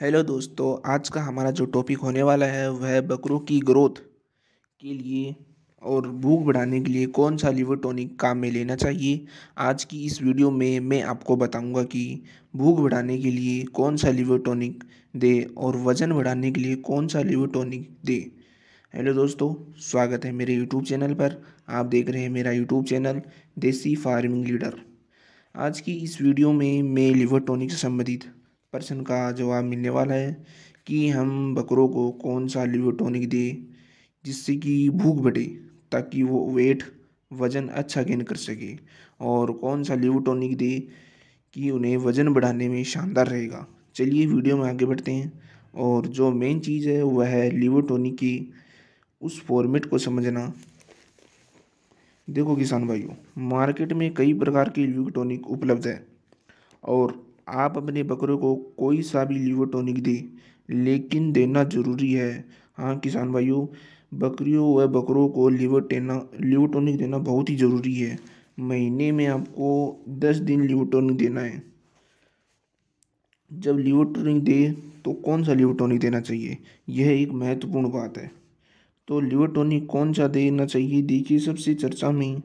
hello दोस्तों आज का हमारा जो टॉपिक होने वाला है वह है बकरों की ग्रोथ के लिए और भूख बढ़ाने के लिए कौन सा लिवर टॉनिक काम में लेना चाहिए आज की इस वीडियो में मैं आपको बताऊंगा कि भूख बढ़ाने के लिए कौन सा लिवर टॉनिक दे और वज़न बढ़ाने के लिए कौन सा लिवर टॉनिक दे हेलो दोस्तों स्वागत है मेरे यूट्यूब चैनल पर आप देख रहे हैं मेरा YouTube channel Desi Farming Leader आज की इस वीडियो में मैं लिवर टॉनिक से संबंधित प्रश्न का जवाब मिलने वाला है कि हम बकरों को कौन सा लिवर दें जिससे कि भूख बढ़े ताकि वो वेट वज़न अच्छा गेन कर सके और कौन सा लिवोटोनिक दे कि उन्हें वज़न बढ़ाने में शानदार रहेगा चलिए वीडियो में आगे बढ़ते हैं और जो मेन चीज़ है वह है लिवोटोनिक की उस फॉर्मेट को समझना देखो किसान भाइयों मार्केट में कई प्रकार के लिवर उपलब्ध है और आप अपने बकरों को कोई सा भी लीवर टॉनिक दें लेकिन देना ज़रूरी है हाँ किसान भाइयों बकरियों व बकरों को लीवर टेना लीवर टॉनिक देना बहुत ही ज़रूरी है महीने में आपको दस दिन लीवर टॉनिक देना है जब लीवर टॉनिक दे तो कौन सा लीवर टॉनिक देना चाहिए यह एक महत्वपूर्ण बात है तो लीवर टॉनिक कौन सा देना चाहिए देखिए सबसे चर्चा में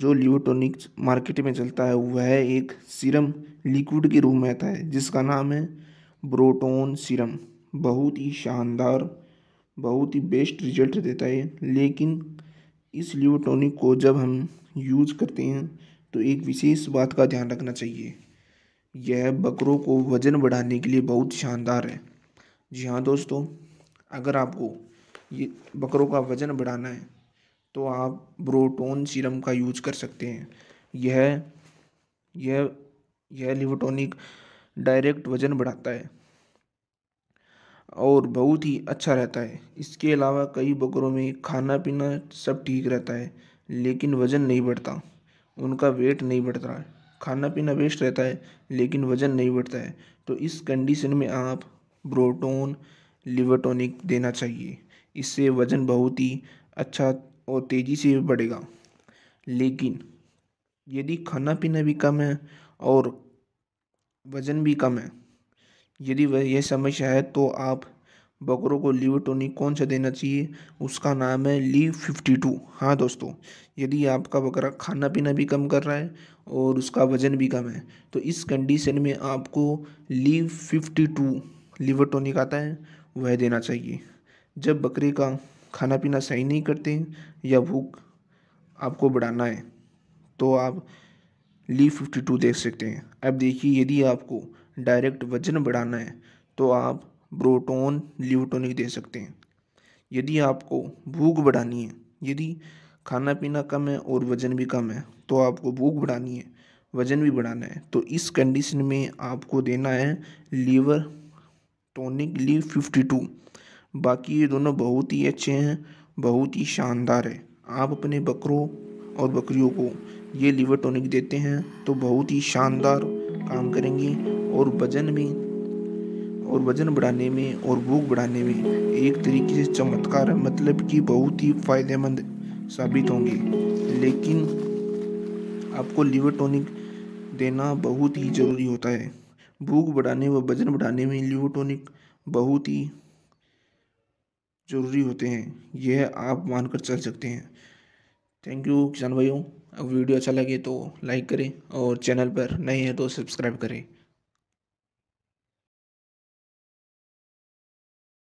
जो लिवोटोनिक्स मार्केट में चलता है वह एक सीरम लिक्विड के रूप में आता है जिसका नाम है ब्रोटोन सीरम बहुत ही शानदार बहुत ही बेस्ट रिजल्ट देता है लेकिन इस लिवोटोनिक को जब हम यूज करते हैं तो एक विशेष बात का ध्यान रखना चाहिए यह बकरों को वज़न बढ़ाने के लिए बहुत शानदार है जी हाँ दोस्तों अगर आपको ये बकरों का वज़न बढ़ाना है तो आप ब्रोटोन सीरम का यूज कर सकते हैं यह यह यह लिवोटोनिक डायरेक्ट वजन बढ़ाता है और बहुत ही अच्छा रहता है इसके अलावा कई बकरों में खाना पीना सब ठीक रहता है लेकिन वज़न नहीं बढ़ता उनका वेट नहीं बढ़ता है खाना पीना वेस्ट रहता है लेकिन वज़न नहीं बढ़ता है तो इस कंडीशन में आप ब्रोटोन लिवोटोनिक देना चाहिए इससे वज़न बहुत ही अच्छा और तेज़ी से बढ़ेगा लेकिन यदि खाना पीना भी कम है और वज़न भी कम है यदि वह यह समस्या है तो आप बकरों को लीवर टोनिक कौन सा देना चाहिए उसका नाम है ली फिफ्टी टू हाँ दोस्तों यदि आपका बकरा खाना पीना भी कम कर रहा है और उसका वज़न भी कम है तो इस कंडीशन में आपको Liv fifty two liver tonic आता है वह देना चाहिए जब बकरे का खाना पीना सही नहीं करते या भूख आपको बढ़ाना है तो आप ली फिफ्टी टू देख सकते हैं अब देखिए यदि आपको डायरेक्ट वजन बढ़ाना है तो आप ब्रोटोन ल्यूटोनिक दे सकते हैं यदि आपको भूख बढ़ानी है यदि खाना पीना कम है और वज़न भी कम है तो आपको भूख बढ़ानी है वज़न भी बढ़ाना है तो इस कंडीशन में आपको देना है liver tonic Liv fifty two बाकी ये दोनों बहुत ही अच्छे हैं बहुत ही शानदार है आप अपने बकरों और बकरियों को ये लिवर टॉनिक देते हैं तो बहुत ही शानदार काम करेंगे और वजन में और वजन बढ़ाने में और भूख बढ़ाने में एक तरीके से चमत्कार है मतलब कि बहुत ही फायदेमंद साबित होंगे लेकिन आपको लिवर टॉनिक देना बहुत ही ज़रूरी होता है भूख बढ़ाने व वजन बढ़ाने में लिवर टॉनिक बहुत ही ज़रूरी होते हैं यह आप मानकर चल सकते हैं थैंक यू किसान भाइयों अगर वीडियो अच्छा लगे तो लाइक करें और चैनल पर नए हैं तो सब्सक्राइब करें